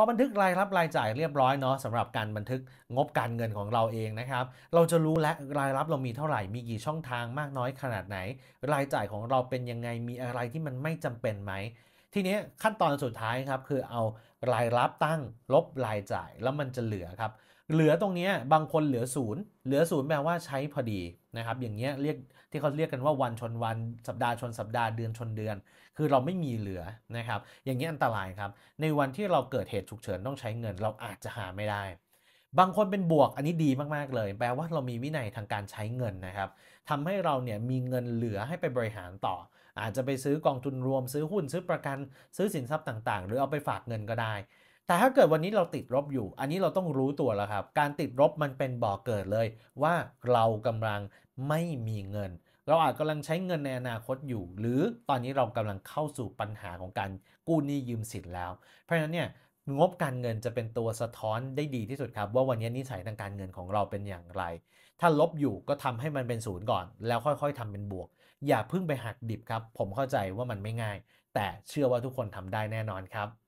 พอบันทึกรายรับ รายจ่ายเรียบร้อยเนาะสำหรับการบันทึกงบการเงินของเราเองนะครับ เราจะรู้และรายรับเรามีเท่าไหร่มีกี่ช่องทางมากน้อยขนาดไหน รายจ่ายของเราเป็นยังไงมีอะไรที่มันไม่จำเป็นไหมทีนี้ขั้นตอนสุดท้ายครับคือเอารายรับตั้ง ลบรายจ่ายแล้วมันจะเหลือครับเหลือตรงนี้บางคนเหลือศูนย์เหลือศูนย์แปลว่าใช้พอดีนะครับ อย่างเงี้ยเรียกที่เขาเรียกกันว่าวันชนวันสัปดาห์ชนสัปดาห์เดือนชนเดือน คือเราไม่มีเหลือนะครับ อย่างเงี้ยอันตรายครับในวันที่เราเกิดเหตุฉุกเฉินต้องใช้เงิน เราอาจจะหาไม่ได้ บางคนเป็นบวกอันนี้ดีมากๆเลย แปลว่าเรามีวินัยทางการใช้เงินนะครับทำให้เราเนี่ยมีเงินเหลือให้ไปบริหารต่ออาจจะไปซื้อกองทุนรวมซื้อหุ้นซื้อประกันซื้อสินทรัพย์ต่างๆ หรือเอาไปฝากเงินก็ได้แต่ถ้าเกิดวันนี้เราติดลบอยู่ อันนี้เราต้องรู้ตัวแล้วครับ การติดลบมันเป็นบ่อเกิดเลย ว่าเรากำลังไม่มีเงิน เราอาจกำลังใช้เงินในอนาคตอยู่ หรือตอนนี้เรากำลังเข้าสู่ปัญหาของการกู้หนี้ยืมสินแล้ว เพราะฉะนั้นเนี่ยงบการเงินจะเป็นตัวสะท้อนได้ดีที่สุดครับ ว่าวันนี้นิสัยทางการเงินของเราเป็นอย่างไร ถ้าลบอยู่ก็ทำให้มันเป็นศูนย์ก่อนแล้วค่อยๆ ทำเป็นบวก อย่าเพิ่งไปหักดิบครับ ผมเข้าใจว่ามันไม่ง่าย แต่เชื่อว่าทุกคนทำได้แน่นอนครับ